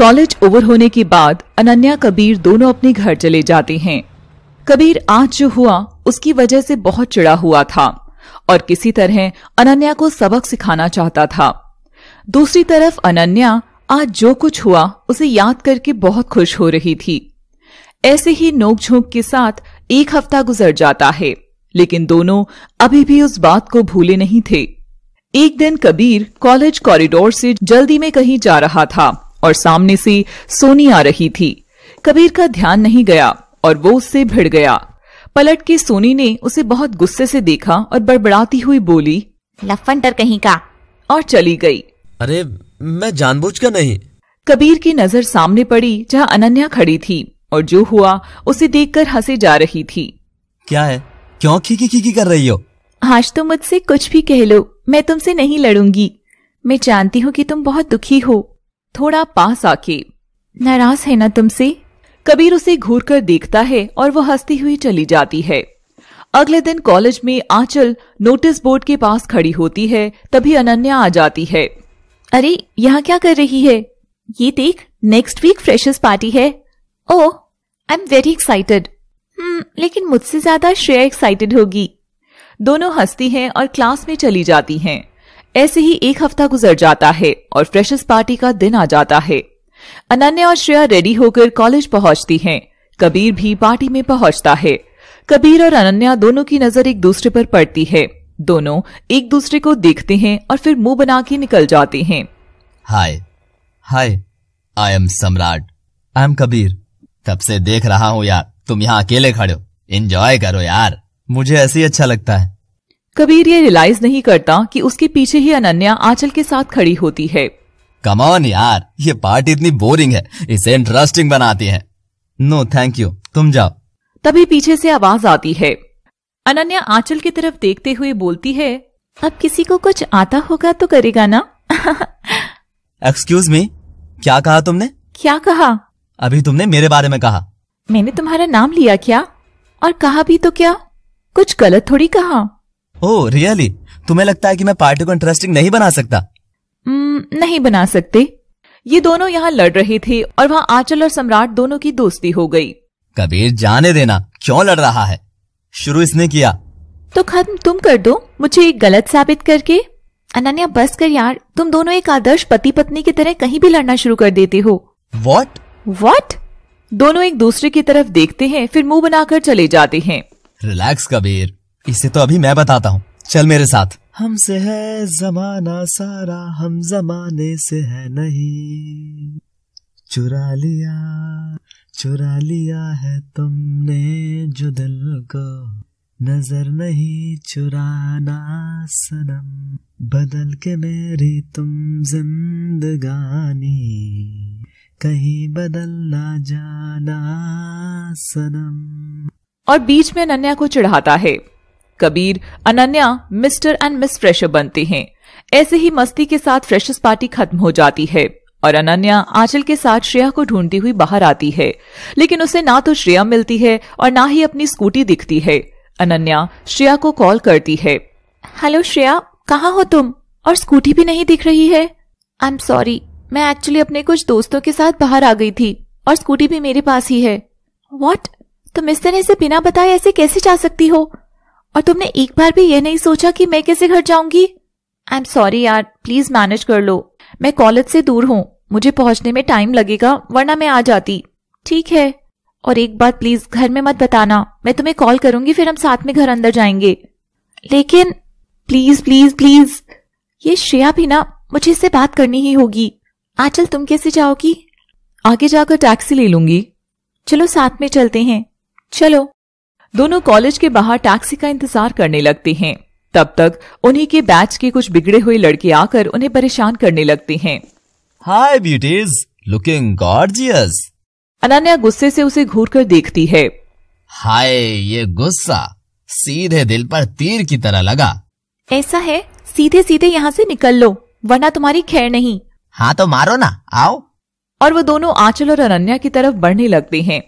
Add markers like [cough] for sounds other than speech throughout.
College over होने के बाद अनन्या कबीर दोनों अपने घर चले जाते हैं कबीर आज जो हुआ उसकी वजह से बहुत चिड़ा हुआ था और किसी तरह अनन्या को सबक सिखाना चाहता था दूसरी तरफ अनन्या आज जो कुछ हुआ उसे याद करके बहुत खुश हो रही थी ऐसे ही नोकझोंक के साथ एक हफ्ता गुजर जाता है लेकिन दोनों अभी भी उस बात को भूले नहीं थे एक दिन कबीर कॉलेज कॉरिडोर से जल्दी में कहीं जा रहा था और सामने से सोनी आ रही थी कबीर का ध्यान नहीं गया और वो उससे भिड़ गया पलट के सोनी ने उसे बहुत गुस्से से देखा और बड़बड़ाती हुई बोली लफन डर कहीं का और चली गई अरे मैं जानबूझकर नहीं कबीर की नजर सामने पड़ी जहाँ अनन्या खड़ी थी और जो हुआ उसे देखकर हंसे जा रही थी क्या है क्यों खीकी खीकी कर रही हो आज तो मुझसे कुछ भी कह लो मैं तुमसे नहीं लड़ूंगी मैं जानती हूँ कि तुम बहुत दुखी हो थोड़ा पास आके नाराज है ना तुमसे कबीर उसे घूर कर देखता है और वह हंसती हुई चली जाती है अगले दिन कॉलेज में आंचल नोटिस बोर्ड के पास खड़ी होती है तभी अनन्या आ जाती है अरे यहाँ क्या कर रही है ये देख नेक्स्ट वीक फ्रेशर्स पार्टी है oh I am very excited लेकिन मुझसे ज्यादा श्रेया एक्साइटेड होगी दोनों हंसती हैं और क्लास में चली जाती हैं ऐसे ही एक हफ्ता गुजर जाता है और फ्रेशर्स पार्टी का दिन आ जाता है अनन्या और श्रेया रेडी होकर कॉलेज पहुंचती हैं। कबीर भी पार्टी में पहुंचता है कबीर और अनन्या दोनों की नजर एक दूसरे पर पड़ती है दोनों एक दूसरे को देखते हैं और फिर मुंह बना के निकल जाते हैं हाय हाय आई एम सम्राट आई एम कबीर तब से देख रहा हूँ यार तुम यहाँ अकेले खड़े हो एंजॉय करो यार मुझे ऐसे ही अच्छा लगता है कबीर ये रियलाइज नहीं करता कि उसके पीछे ही अनन्या आंचल के साथ खड़ी होती है कमॉन यार ये पार्टी इतनी बोरिंग है इसे इंटरेस्टिंग बनाती है नो थैंक यू तुम जाओ तभी पीछे से आवाज आती है अनन्या आंचल की तरफ देखते हुए बोलती है अब किसी को कुछ आता होगा तो करेगा ना एक्सक्यूज [laughs] मी क्या कहा तुमने क्या कहा अभी तुमने मेरे बारे में कहा मैंने तुम्हारा नाम लिया क्या और कहा भी तो क्या कुछ गलत थोड़ी कहा ओह oh, रियली तुम्हें लगता है कि मैं पार्टी को इंटरेस्टिंग नहीं बना सकता hmm, नहीं बना सकते ये दोनों यहाँ लड़ रहे थे और वहाँ आंचल और सम्राट दोनों की दोस्ती हो गई कबीर जाने देना क्यों लड़ रहा है शुरू इसने किया तो खत्म तुम कर दो मुझे एक गलत साबित करके अनन्या बस कर यार तुम दोनों एक आदर्श पति पत्नी की तरह कहीं भी लड़ना शुरू कर देते हो वॉट वॉट दोनों एक दूसरे की तरफ देखते हैं फिर मुंह बनाकर चले जाते हैं रिलैक्स कबीर इसे तो अभी मैं बताता हूँ चल मेरे साथ हमसे है जमाना सारा हम जमाने से है नहीं चुरा लिया चुरा लिया है तुमने जो दिल को नजर नहीं चुराना सनम बदल के मेरी तुम जिंदगानी कहीं बदल ना जाना सनम और बीच में नन्या को चिढ़ाता है Kabir Ananya mister and miss fresher बनते हैं ऐसे ही मस्ती के साथ फ्रेशर्स पार्टी खत्म हो जाती है और अनन्या आंचल के साथ श्रेया को ढूंढती हुई बाहर आती है लेकिन उसे ना तो श्रेया मिलती है और ना ही अपनी स्कूटी दिखती है अनन्या श्रेया को कॉल करती है हेलो श्रेया कहाँ हो तुम और स्कूटी भी नहीं दिख रही है आई एम सॉरी मैं एक्चुअली अपने कुछ दोस्तों के साथ बाहर आ गई थी और स्कूटी भी मेरे पास ही है वॉट तुम इस तरह से बिना बताए ऐसे कैसे जा सकती हो और तुमने एक बार भी ये नहीं सोचा कि मैं कैसे घर जाऊंगी आई एम सॉरी यार प्लीज मैनेज कर लो मैं कॉलेज से दूर हूँ मुझे पहुंचने में टाइम लगेगा वरना मैं आ जाती ठीक है और एक बात प्लीज घर में मत बताना मैं तुम्हें कॉल करूंगी फिर हम साथ में घर अंदर जाएंगे लेकिन प्लीज प्लीज प्लीज ये श्रेया भी ना मुझे इससे बात करनी ही होगी आंचल तुम कैसे जाओगी आगे जाकर टैक्सी ले लूंगी चलो साथ में चलते हैं चलो दोनों कॉलेज के बाहर टैक्सी का इंतजार करने लगते हैं तब तक उन्हीं के बैच के कुछ बिगड़े हुए लड़के आकर उन्हें परेशान करने लगते हैं hi beauties looking gorgeous Ananya गुस्से से उसे घूरकर देखती है हाय ये गुस्सा सीधे दिल पर तीर की तरह लगा ऐसा है सीधे सीधे यहाँ से निकल लो वरना तुम्हारी खैर नहीं हाँ तो मारो ना आओ और वो दोनों आंचल और अनन्या की तरफ बढ़ने लगते हैं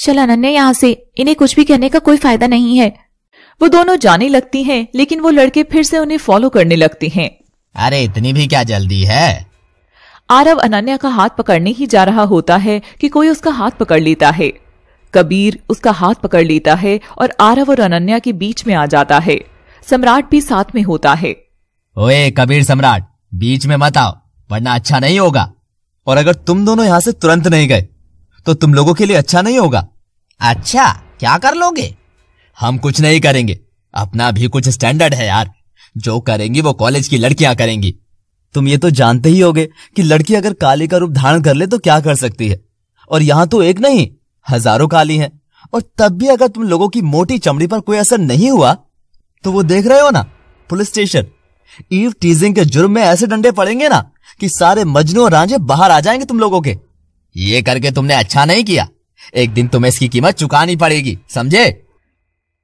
चल अनन्या यहाँ से इन्हें कुछ भी कहने का कोई फायदा नहीं है वो दोनों जाने लगती हैं, लेकिन वो लड़के फिर से उन्हें फॉलो करने लगते हैं। अरे इतनी भी क्या जल्दी है आरव अनन्या का हाथ पकड़ने ही जा रहा होता है कि कोई उसका हाथ पकड़ लेता है कबीर उसका हाथ पकड़ लेता है और आरव और अनन्या के बीच में आ जाता है सम्राट भी साथ में होता है ओए कबीर सम्राट बीच में मत आओ वरना अच्छा नहीं होगा और अगर तुम दोनों यहाँ से तुरंत नहीं गए तो तुम लोगों के लिए अच्छा नहीं होगा अच्छा क्या कर लोगे हम कुछ नहीं करेंगे अपना भी कुछ स्टैंडर्ड है यार जो करेंगी वो कॉलेज की लड़कियां करेंगी तुम ये तो जानते ही होगे कि लड़की अगर काली का रूप धारण कर ले तो क्या कर सकती है और यहाँ तो एक नहीं हजारों काली हैं और तब भी अगर तुम लोगों की मोटी चमड़ी पर कोई असर नहीं हुआ तो वो देख रहे हो ना पुलिस स्टेशन ईव टीजिंग के जुर्म में ऐसे डंडे पड़ेंगे ना कि सारे मजनू और रांझे बाहर आ जाएंगे तुम लोगों के ये करके तुमने अच्छा नहीं किया एक दिन तुम्हें इसकी कीमत चुकानी पड़ेगी समझे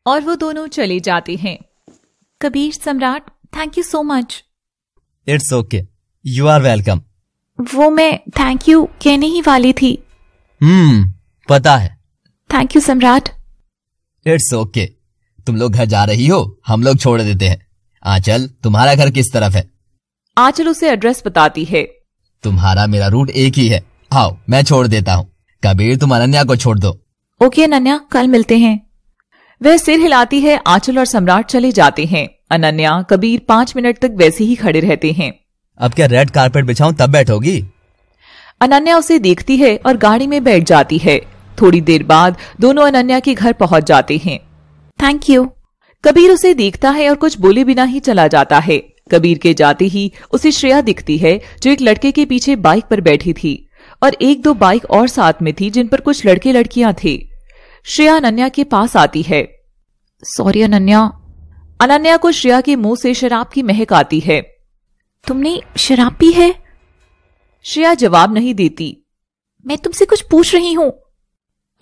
और वो दोनों चले जाते हैं Kabir Samrat thank you so much it's okay you are welcome वो मैं थैंक यू कहने ही वाली थी हम्म hmm, पता है thank you Samrat it's okay तुम लोग घर जा रही हो हम लोग छोड़ देते हैं आंचल तुम्हारा घर किस तरफ है आंचल उसे एड्रेस बताती है तुम्हारा मेरा रूट एक ही है आओ मैं छोड़ देता हूँ कबीर तुम अनन्या को छोड़ दो ओके अनन्या कल मिलते हैं वह सिर हिलाती है आंचल और सम्राट चले जाते हैं अनन्या कबीर पांच मिनट तक वैसे ही खड़े रहते हैं अब क्या रेड कारपेट बिछाऊं तब बैठोगी अनन्या उसे देखती है और गाड़ी में बैठ जाती है थोड़ी देर बाद दोनों अनन्या के घर पहुंच जाते हैं थैंक यू कबीर उसे देखता है और कुछ बोले बिना ही चला जाता है कबीर के जाते ही उसे श्रेया दिखती है जो एक लड़के के पीछे बाइक पर बैठी थी और एक दो बाइक और साथ में थी जिन पर कुछ लड़के लड़कियां थे श्रेया अनन्या के पास आती है सॉरी अनन्या अनन्या को श्रेया के मुंह से शराब की महक आती है तुमने शराब पी है श्रेया जवाब नहीं देती मैं तुमसे कुछ पूछ रही हूं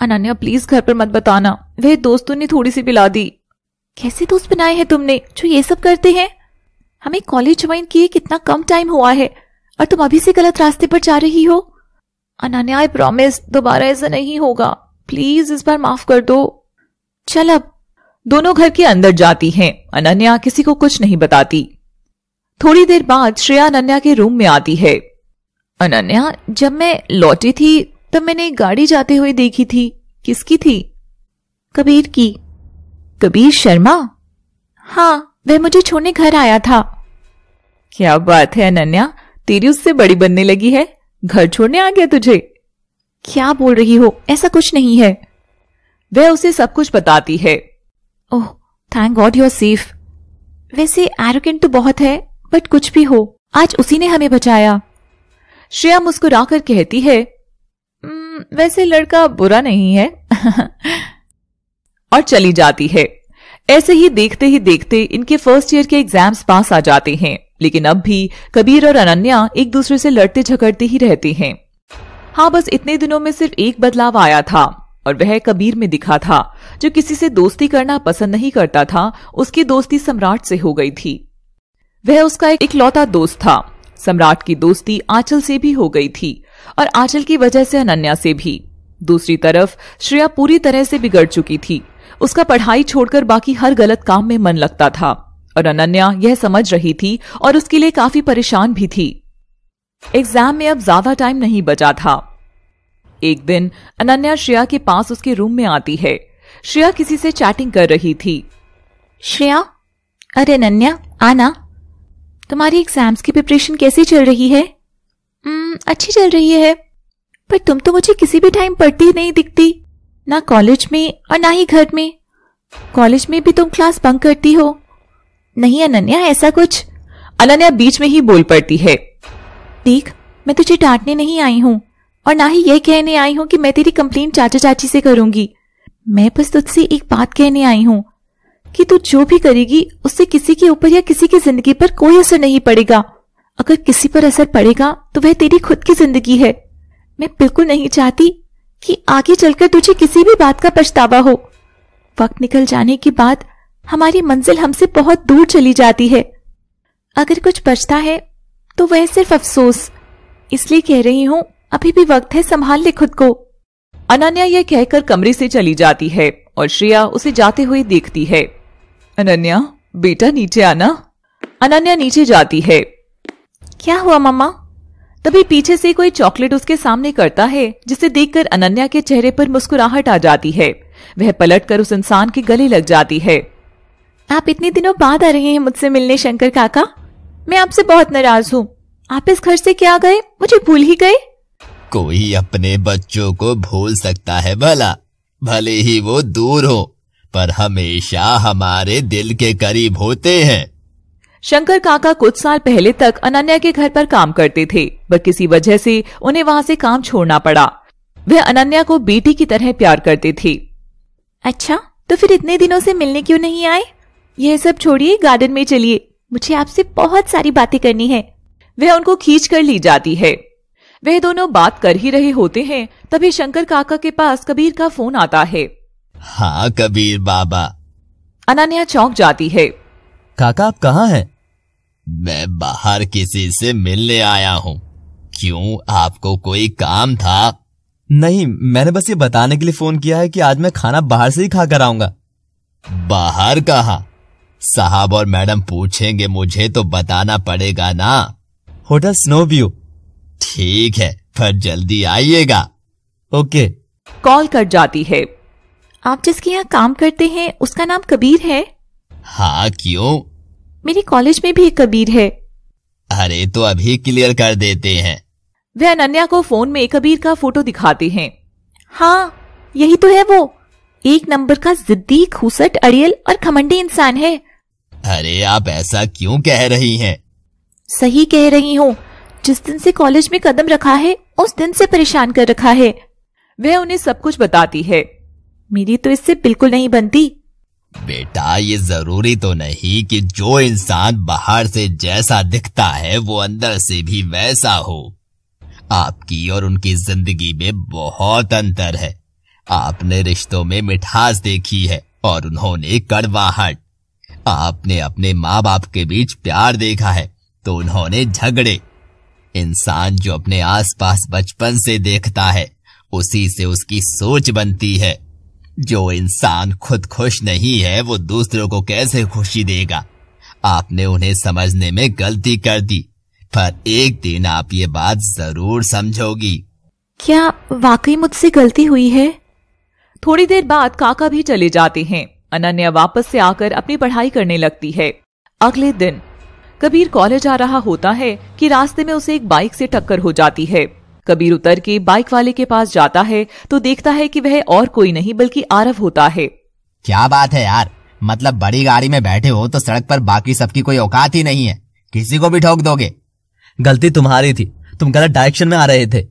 अनन्या प्लीज घर पर मत बताना वह दोस्तों ने थोड़ी सी पिला दी कैसे दोस्त बनाए हैं तुमने जो ये सब करते हैं हमें कॉलेज ज्वाइन किए कितना कम टाइम हुआ है और तुम अभी से गलत रास्ते पर जा रही हो अनन्या आई प्रॉमिस दोबारा ऐसा नहीं होगा प्लीज इस बार माफ कर दो चल अब दोनों घर के अंदर जाती हैं अनन्या किसी को कुछ नहीं बताती थोड़ी देर बाद श्रेया अनन्या के रूम में आती है अनन्या जब मैं लौटी थी तब मैंने गाड़ी जाते हुए देखी थी किसकी थी कबीर की कबीर शर्मा हाँ वह मुझे छोड़ने घर आया था क्या बात है अनन्या तेरी उससे बड़ी बनने लगी है घर छोड़ने आ गया तुझे क्या बोल रही हो ऐसा कुछ नहीं है वह उसे सब कुछ बताती है oh thank God you're safe वैसे एरोगेंट तो बहुत है बट कुछ भी हो आज उसी ने हमें बचाया श्रेया मुस्कुराकर कहती है वैसे लड़का बुरा नहीं है [laughs] और चली जाती है ऐसे ही देखते ही देखते इनके फर्स्ट ईयर के एग्जाम्स पास आ जाते हैं लेकिन अब भी कबीर और अनन्या एक दूसरे से लड़ते झगड़ते ही रहते हैं हाँ बस इतने दिनों में सिर्फ एक बदलाव आया था और वह कबीर में दिखा था जो किसी से दोस्ती करना पसंद नहीं करता था उसकी दोस्ती सम्राट से हो गई थी वह उसका एक इकलौता दोस्त था सम्राट की दोस्ती आंचल से भी हो गई थी और आंचल की वजह से अनन्या से भी दूसरी तरफ श्रेया पूरी तरह से बिगड़ चुकी थी उसका पढ़ाई छोड़कर बाकी हर गलत काम में मन लगता था और अनन्या यह समझ रही थी और उसके लिए काफी परेशान भी थी एग्जाम में अब ज्यादा टाइम नहीं बचा था एक दिन अनन्या श्रेया के पास उसके रूम में आती है श्रेया किसी से चैटिंग कर रही थी श्रेया अरे अनन्या आना तुम्हारी एग्जाम्स की प्रिपरेशन कैसी चल रही है अच्छी चल रही है पर तुम तो मुझे किसी भी टाइम पढ़ती नहीं दिखती ना कॉलेज में और ना ही घर में कॉलेज में भी तुम क्लास बंक करती हो नहीं अनन्या ऐसा कुछ अनन्या बीच में ही बोल पड़ती है देख मैं तुझे डांटने नहीं आई हूँ और ना ही यह कहने आई हूँ कि मैं तेरी कंप्लेन चाचा चाची से करूंगी मैं बस तुझसे एक बात कहने आई हूँ कि तू जो भी करेगी उससे किसी के ऊपर या किसी की जिंदगी पर कोई असर नहीं पड़ेगा अगर किसी पर असर पड़ेगा तो वह तेरी खुद की जिंदगी है मैं बिल्कुल नहीं चाहती कि आगे चलकर तुझे किसी भी बात का पछतावा हो वक्त निकल जाने के बाद हमारी मंजिल हमसे बहुत दूर चली जाती है अगर कुछ बचता है तो वह सिर्फ अफसोस इसलिए कह रही हूँ अभी भी वक्त है संभाल ले खुद को अनन्या यह कहकर कमरे से चली जाती है और श्रेया उसे जाते हुए देखती है अनन्या बेटा नीचे आना अनन्या नीचे जाती है क्या हुआ मम्मा तभी पीछे से कोई चॉकलेट उसके सामने करता है जिसे देखकर अनन्या के चेहरे पर मुस्कुराहट आ जाती है वह पलटकर उस इंसान के गले लग जाती है आप इतने दिनों बाद आ रहे हैं मुझसे मिलने शंकर काका मैं आपसे बहुत नाराज हूँ आप इस घर से क्या गए मुझे भूल ही गए कोई अपने बच्चों को भूल सकता है भला भले ही वो दूर हो पर हमेशा हमारे दिल के करीब होते हैं शंकर काका कुछ साल पहले तक अनन्या के घर पर काम करते थे पर किसी वजह से उन्हें वहाँ से काम छोड़ना पड़ा वह अनन्या को बेटी की तरह प्यार करते थे अच्छा तो फिर इतने दिनों से मिलने क्यों नहीं आए यह सब छोड़िए गार्डन में चलिए मुझे आपसे बहुत सारी बातें करनी है वह उनको खींच कर ली जाती है वे दोनों बात कर ही रहे होते हैं तभी शंकर काका के पास कबीर का फोन आता है हाँ कबीर बाबा अनन्या चौंक जाती है काका आप कहाँ हैं? मैं बाहर किसी से मिलने आया हूँ क्यों आपको कोई काम था नहीं मैंने बस ये बताने के लिए फोन किया है कि आज मैं खाना बाहर से ही खा कर आऊंगा बाहर कहा साहब और मैडम पूछेंगे मुझे तो बताना पड़ेगा ना होटल स्नो व्यू ठीक है पर जल्दी आइएगा ओके कॉल कर जाती है आप जिसके यहाँ काम करते हैं उसका नाम कबीर है हाँ क्यों मेरे कॉलेज में भी एक कबीर है अरे तो अभी क्लियर कर देते हैं वह अनन्या को फोन में कबीर का फोटो दिखाते हैं हाँ यही तो है वो एक नंबर का जिद्दी खूसट अड़ियल और खमंडी इंसान है अरे आप ऐसा क्यों कह रही हैं? सही कह रही हूँ जिस दिन से कॉलेज में कदम रखा है उस दिन से परेशान कर रखा है वह उन्हें सब कुछ बताती है मेरी तो इससे बिल्कुल नहीं बनती बेटा ये जरूरी तो नहीं कि जो इंसान बाहर से जैसा दिखता है वो अंदर से भी वैसा हो आपकी और उनकी जिंदगी में बहुत अंतर है आपने रिश्तों में मिठास देखी है और उन्होंने कड़वाहट आपने अपने माँ बाप के बीच प्यार देखा है तो उन्होंने झगड़े इंसान जो अपने आसपास बचपन से देखता है उसी से उसकी सोच बनती है जो इंसान खुद खुश नहीं है वो दूसरों को कैसे खुशी देगा आपने उन्हें समझने में गलती कर दी पर एक दिन आप ये बात जरूर समझोगी क्या वाकई मुझसे गलती हुई है थोड़ी देर बाद काका भी चले जाते हैं अनन्या वापस से आकर अपनी पढ़ाई करने लगती है अगले दिन कबीर कॉलेज आ रहा होता है कि रास्ते में उसे एक बाइक से टक्कर हो जाती है कबीर उतर के बाइक वाले के पास जाता है तो देखता है कि वह और कोई नहीं बल्कि आरव होता है क्या बात है यार मतलब बड़ी गाड़ी में बैठे हो तो सड़क पर बाकी सबकी कोई औकात ही नहीं है किसी को भी ठोक दोगे गलती तुम्हारी थी तुम गलत डायरेक्शन में आ रहे थे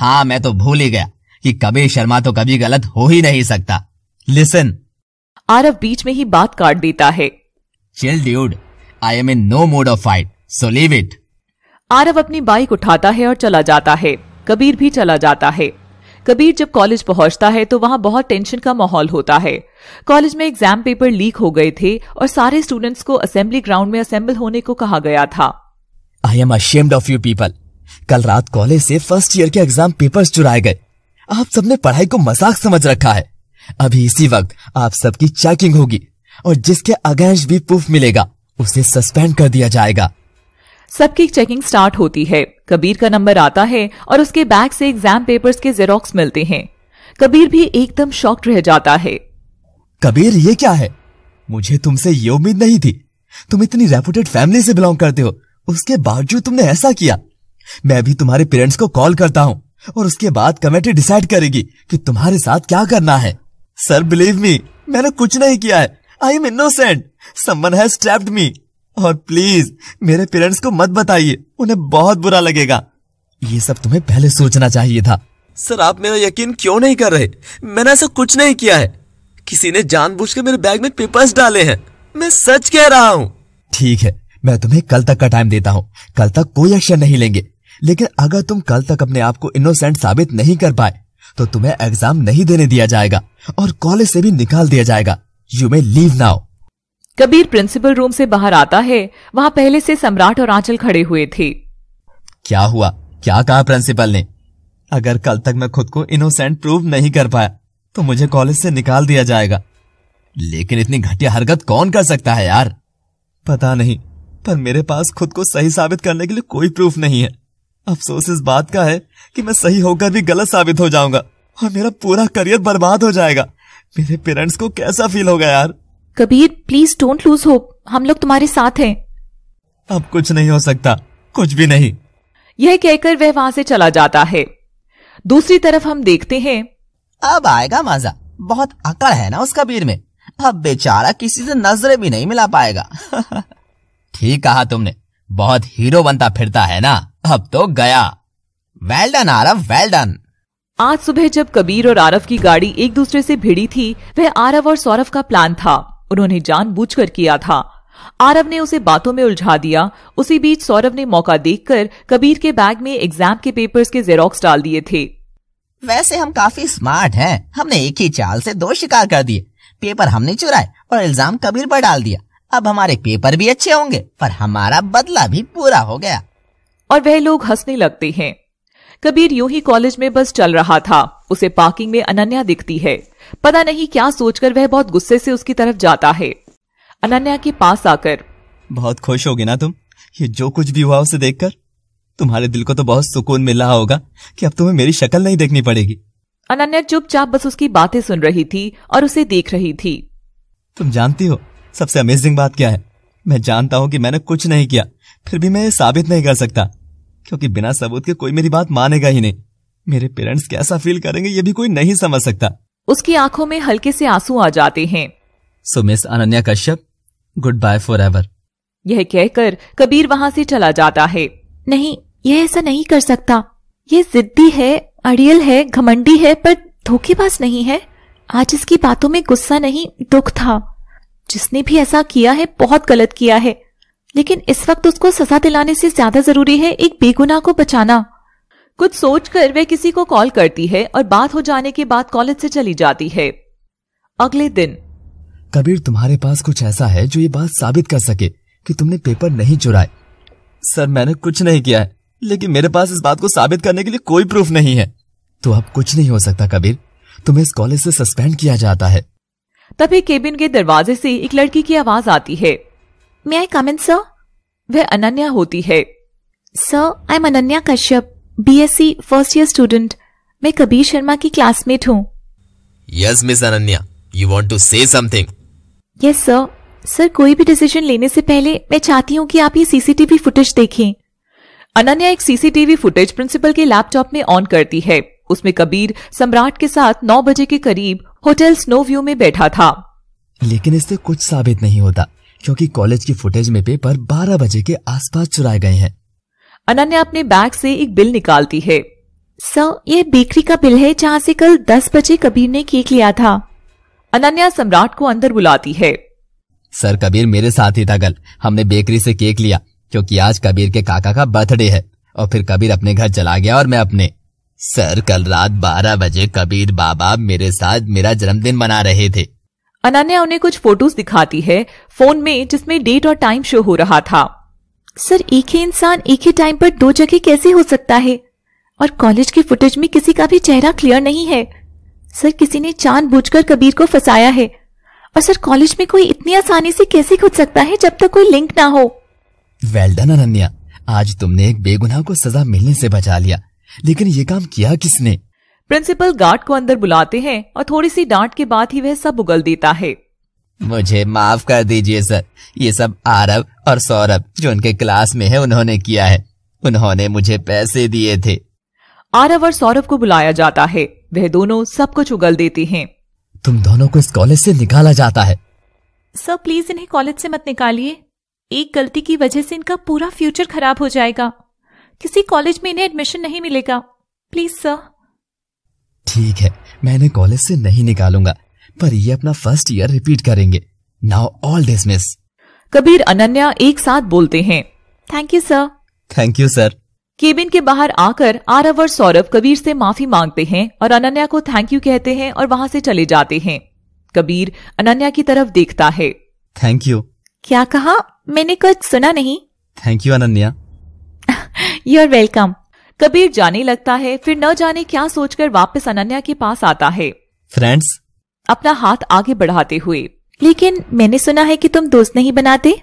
हाँ मैं तो भूल ही गया कि कभी शर्मा तो कभी गलत हो ही नहीं सकता लिसन आरव बीच में ही बात काट देता है chill dude I am in no mood of fight so leave it Aarav अपनी बाइक उठाता है और चला जाता है कबीर भी चला जाता है कबीर जब कॉलेज पहुंचता है तो वहां बहुत टेंशन का माहौल होता है कॉलेज में एग्जाम पेपर लीक हो गए थे और सारे स्टूडेंट्स को असेंबली ग्राउंड में असेंबल होने को कहा गया था I am ashamed of you people कल रात कॉलेज से फर्स्ट ईयर के एग्जाम पेपर्स चुराए गए आप सबने पढ़ाई को मजाक समझ रखा है अभी इसी वक्त आप सबकी चेकिंग होगी और जिसके अगेंस्ट भी प्रूफ मिलेगा उसे सस्पेंड कर दिया जाएगा सबकी चेकिंग स्टार्ट होती है कबीर का नंबर आता है और उसके बैग से एग्जाम पेपर्स के जेरोक्स मिलते हैं कबीर भी एकदम शॉक रह जाता है कबीर ये क्या है मुझे तुमसे ये उम्मीद नहीं थी तुम इतनी रेपुटेड फैमिली से बिलोंग करते हो उसके बावजूद तुमने ऐसा किया मैं भी तुम्हारे पेरेंट्स को कॉल करता हूँ और उसके बाद कमेटी डिसाइड करेगी कि तुम्हारे साथ क्या करना है सर बिलीव मी मैंने कुछ नहीं किया है I am innocent someone has trapped me और प्लीज मेरे पेरेंट्स को मत बताइए उन्हें बहुत बुरा लगेगा ये सब तुम्हें पहले सोचना चाहिए था सर आप मेरा यकीन क्यों नहीं कर रहे मैंने ऐसा कुछ नहीं किया है किसी ने जानबूझकर मेरे बैग में पेपर्स डाले हैं मैं सच कह रहा हूँ ठीक है मैं तुम्हें कल तक का टाइम देता हूँ कल तक कोई एक्शन नहीं लेंगे लेकिन अगर तुम कल तक अपने आप को इनोसेंट साबित नहीं कर पाए तो तुम्हें एग्जाम नहीं देने दिया जाएगा और कॉलेज से भी निकाल दिया जाएगा you may leave now Kabir principal room से बाहर आता है वहाँ पहले से सम्राट और आंचल खड़े हुए थे क्या हुआ क्या कहा प्रिंसिपल ने अगर कल तक मैं खुद को इनोसेंट प्रूव नहीं कर पाया तो मुझे कॉलेज से निकाल दिया जाएगा लेकिन इतनी घटिया हरकत कौन कर सकता है यार पता नहीं पर मेरे पास खुद को सही साबित करने के लिए कोई प्रूफ नहीं है अफसोस इस बात का है कि मैं सही होकर भी गलत साबित हो जाऊंगा और मेरा पूरा करियर बर्बाद हो जाएगा मेरे पेरेंट्स को कैसा फील होगा यार Kabir please don't lose hope हम लोग तुम्हारे साथ हैं अब कुछ नहीं हो सकता कुछ भी नहीं यह कहकर वह वहां से चला जाता है दूसरी तरफ हम देखते हैं अब आएगा मजा बहुत अकड़ है ना उस कबीर में अब बेचारा किसी से नजरे भी नहीं मिला पाएगा [laughs] ठीक कहा तुमने बहुत हीरो बनता फिरता है ना अब तो गया well done Aarav well done आज सुबह जब कबीर और आरव की गाड़ी एक दूसरे से भिड़ी थी वह आरव और सौरभ का प्लान था उन्होंने जान किया था आरव ने उसे बातों में उलझा दिया उसी बीच सौरभ ने मौका देखकर कबीर के बैग में एग्जाम के पेपर्स के जेरोक्स डाल दिए थे वैसे हम काफी स्मार्ट हैं हमने एक ही चाल से दो शिकार कर दिए पेपर हमने चुराए और इल्जाम कबीर पर डाल दिया अब हमारे पेपर भी अच्छे होंगे पर हमारा बदला भी पूरा हो गया और वह लोग हंसने लगते हैं कबीर यूं ही कॉलेज में बस चल रहा था उसे पार्किंग में अनन्या दिखती है पता नहीं क्या सोचकर वह बहुत गुस्से से उसकी तरफ जाता है अनन्या के पास आकर बहुत खुश होगी ना तुम ये जो कुछ भी हुआ उसे देखकर तुम्हारे दिल को तो बहुत सुकून मिल रहा होगा कि अब तुम्हें मेरी शक्ल नहीं देखनी पड़ेगी अनन्या चुपचाप बस उसकी बातें सुन रही थी और उसे देख रही थी तुम जानती हो सबसे अमेजिंग बात क्या है मैं जानता हूँ कि मैंने कुछ नहीं किया फिर भी मैं साबित नहीं कर सकता क्योंकि बिना सबूत के कोई मेरी बात मानेगा ही नहीं मेरे पेरेंट्स कैसा फील करेंगे ये भी कोई नहीं समझ सकता उसकी आंखों में हल्के से आंसू आ जाते हैं so miss Ananya Kashyap goodbye forever यह कहकर कबीर वहाँ से चला जाता है नहीं यह ऐसा नहीं कर सकता ये जिद्दी है अड़ियल है घमंडी है पर धोखेबाज नहीं है आज इसकी बातों में गुस्सा नहीं दुख था जिसने भी ऐसा किया है बहुत गलत किया है लेकिन इस वक्त उसको सजा दिलाने से ज्यादा जरूरी है एक बेगुनाह को बचाना कुछ सोचकर वह किसी को कॉल करती है और बात हो जाने के बाद कॉलेज से चली जाती है अगले दिन कबीर तुम्हारे पास कुछ ऐसा है जो ये बात साबित कर सके कि तुमने पेपर नहीं चुराए सर मैंने कुछ नहीं किया है लेकिन मेरे पास इस बात को साबित करने के लिए कोई प्रूफ नहीं है तो अब कुछ नहीं हो सकता कबीर तुम्हें इस कॉलेज से सस्पेंड किया जाता है तभी केबिन के दरवाजे से एक लड़की की आवाज आती है मे आई कम इन सर वह अनन्या होती है sir I am Ananya Kashyap BSc first year student मैं कबीर शर्मा की क्लासमेट हूँ yes miss Ananya you want to say something yes sir sir कोई भी डिसीजन लेने से पहले मैं चाहती हूँ कि आप ये सीसीटीवी फुटेज देखें अनन्या एक सीसीटीवी फुटेज प्रिंसिपल के लैपटॉप में ऑन करती है उसमें कबीर सम्राट के साथ नौ बजे के करीब होटल स्नो व्यू में बैठा था लेकिन इससे कुछ साबित नहीं होता क्योंकि कॉलेज की फुटेज में पेपर 12 बजे के आसपास चुराए गए हैं अनन्या अपने बैग से एक बिल निकालती है सर ये बेकरी का बिल है जहाँ से कल दस बजे कबीर ने केक लिया था अनन्या सम्राट को अंदर बुलाती है सर कबीर मेरे साथ ही था कल हमने बेकरी से केक लिया क्योंकि आज कबीर के काका का बर्थडे है और फिर कबीर अपने घर चला गया और मैं अपने सर कल रात बारह बजे कबीर बाबा मेरे साथ मेरा जन्मदिन मना रहे थे अनन्या उन्हें कुछ फोटोज दिखाती है फोन में जिसमें डेट और टाइम शो हो रहा था सर एक ही इंसान एक ही टाइम पर दो जगह कैसे हो सकता है और कॉलेज के फुटेज में किसी का भी चेहरा क्लियर नहीं है सर किसी ने चांद बुझ कबीर को फंसाया है और सर कॉलेज में कोई इतनी आसानी से कैसे खुद सकता है जब तक कोई लिंक ना हो वेल डन अनन्या आज तुमने एक बेगुनाह को सजा मिलने से बचा लिया लेकिन ये काम किया किसने प्रिंसिपल गार्ड को अंदर बुलाते हैं और थोड़ी सी डांट के बाद ही वह सब उगल देता है मुझे माफ कर दीजिए सर ये सब आरव और सौरभ जो उनके क्लास में है उन्होंने किया है उन्होंने मुझे पैसे दिए थे आरव और सौरभ को बुलाया जाता है वह दोनों सब कुछ उगल देते हैं तुम दोनों को इस कॉलेज से निकाला जाता है सर प्लीज इन्हें कॉलेज से मत निकालिए एक गलती की वजह से इनका पूरा फ्यूचर खराब हो जाएगा किसी कॉलेज में इन्हें एडमिशन नहीं मिलेगा प्लीज सर ठीक है मैं इन्हें कॉलेज से नहीं निकालूंगा पर ये अपना फर्स्ट ईयर रिपीट करेंगे now all dismiss Kabir Ananya एक साथ बोलते हैं thank you sir thank you sir cabin के बाहर आकर आरव और सौरभ कबीर से माफी मांगते हैं और अनन्या को थैंक यू कहते हैं और वहां से चले जाते हैं कबीर अनन्या की तरफ देखता है थैंक यू क्या कहा मैंने कुछ सुना नहीं thank you Ananya you are welcome Kabir जाने लगता है फिर न जाने क्या सोचकर वापस अनन्या के पास आता है फ्रेंड्स अपना हाथ आगे बढ़ाते हुए लेकिन मैंने सुना है कि तुम दोस्त नहीं बनाते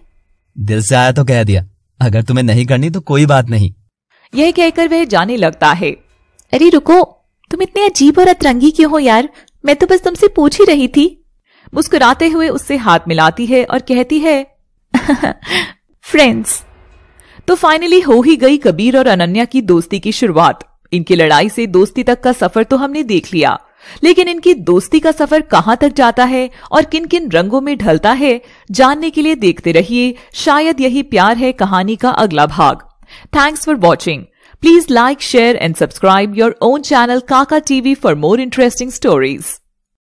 दिल से आया तो कह दिया अगर तुम्हें नहीं करनी तो कोई बात नहीं यह कहकर वह जाने लगता है अरे रुको तुम इतने अजीब और अतरंगी क्यों हो यार मैं तो बस तुमसे पूछ ही रही थी मुस्कुराते हुए उससे हाथ मिलाती है और कहती है फ्रेंड्स [laughs] तो फाइनली हो ही गई कबीर और अनन्या की दोस्ती की शुरुआत इनकी लड़ाई से दोस्ती तक का सफर तो हमने देख लिया लेकिन इनकी दोस्ती का सफर कहाँ तक जाता है और किन किन रंगों में ढलता है जानने के लिए देखते रहिए शायद यही प्यार है कहानी का अगला भाग thanks for watching please like share and subscribe your own channel Kaka TV for more interesting stories